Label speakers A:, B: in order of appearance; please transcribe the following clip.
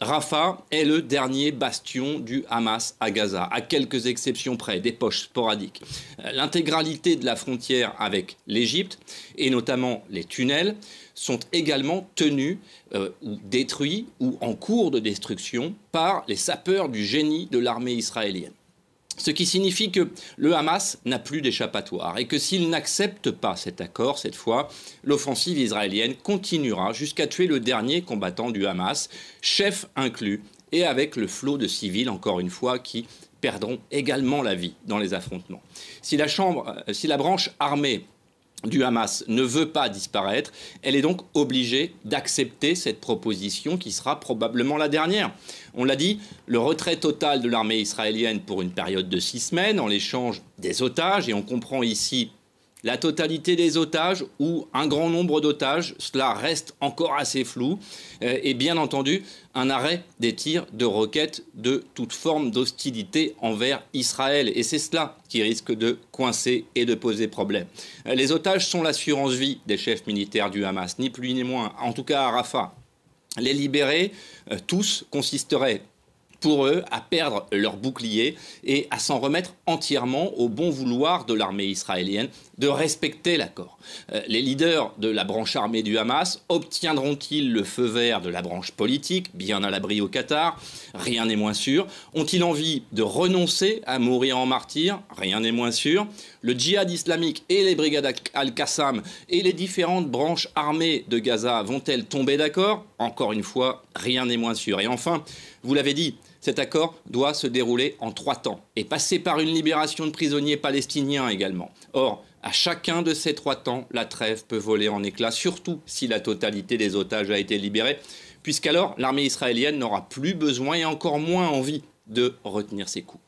A: Rafah est le dernier bastion du Hamas à Gaza, à quelques exceptions près, des poches sporadiques. Euh, l'intégralité de la frontière avec l'Égypte, et notamment les tunnels, sont également tenus euh, ou détruits ou en cours de destruction par les sapeurs du génie de l'armée israélienne. Ce qui signifie que le Hamas n'a plus d'échappatoire et que s'il n'accepte pas cet accord, cette fois, l'offensive israélienne continuera jusqu'à tuer le dernier combattant du Hamas, chef inclus, et avec le flot de civils, encore une fois, qui perdront également la vie dans les affrontements. Si la, chambre, euh, si la branche armée du Hamas ne veut pas disparaître, elle est donc obligée d'accepter cette proposition qui sera probablement la dernière. On l'a dit, le retrait total de l'armée israélienne pour une période de six semaines en l'échange des otages, et on comprend ici la totalité des otages ou un grand nombre d'otages, cela reste encore assez flou. Euh, et bien entendu, un arrêt des tirs de roquettes de toute forme d'hostilité envers Israël. Et c'est cela qui risque de coincer et de poser problème. Euh, les otages sont l'assurance vie des chefs militaires du Hamas, ni plus ni moins, en tout cas à Rafah. Les libérer, euh, tous, consisteraient pour eux à perdre leur bouclier et à s'en remettre entièrement au bon vouloir de l'armée israélienne de respecter l'accord. Euh, les leaders de la branche armée du Hamas obtiendront-ils le feu vert de la branche politique, bien à l'abri au Qatar Rien n'est moins sûr. Ont-ils envie de renoncer à mourir en martyr Rien n'est moins sûr. Le djihad islamique et les brigades Al-Qassam et les différentes branches armées de Gaza vont-elles tomber d'accord Encore une fois, rien n'est moins sûr. Et enfin, vous l'avez dit, cet accord doit se dérouler en trois temps et passer par une libération de prisonniers palestiniens également. Or, à chacun de ces trois temps, la trêve peut voler en éclats, surtout si la totalité des otages a été libérée, puisqu'alors l'armée israélienne n'aura plus besoin et encore moins envie de retenir ses coups.